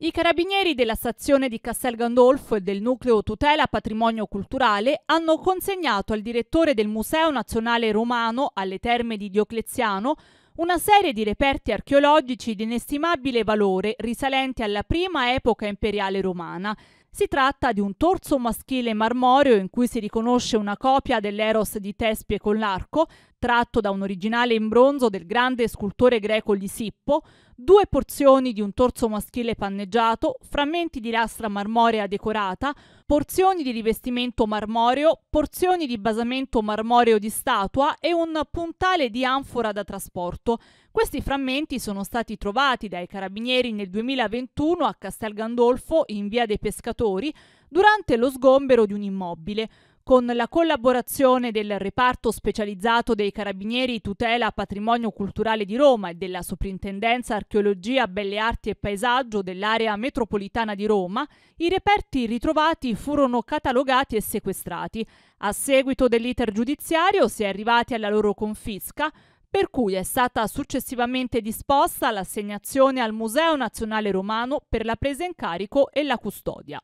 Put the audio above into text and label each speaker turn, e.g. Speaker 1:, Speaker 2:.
Speaker 1: I carabinieri della stazione di Castel Gandolfo e del nucleo tutela patrimonio culturale hanno consegnato al direttore del Museo Nazionale Romano alle Terme di Diocleziano una serie di reperti archeologici di inestimabile valore risalenti alla prima epoca imperiale romana. Si tratta di un torso maschile marmoreo in cui si riconosce una copia dell'Eros di Tespie con l'arco, tratto da un originale in bronzo del grande scultore greco Lisippo, due porzioni di un torso maschile panneggiato, frammenti di lastra marmorea decorata, porzioni di rivestimento marmoreo, porzioni di basamento marmoreo di statua e un puntale di anfora da trasporto. Questi frammenti sono stati trovati dai carabinieri nel 2021 a Castel Gandolfo in via dei Pescatori durante lo sgombero di un immobile con la collaborazione del reparto specializzato dei Carabinieri Tutela Patrimonio Culturale di Roma e della Soprintendenza Archeologia, Belle Arti e Paesaggio dell'area metropolitana di Roma, i reperti ritrovati furono catalogati e sequestrati. A seguito dell'iter giudiziario si è arrivati alla loro confisca, per cui è stata successivamente disposta l'assegnazione al Museo Nazionale Romano per la presa in carico e la custodia.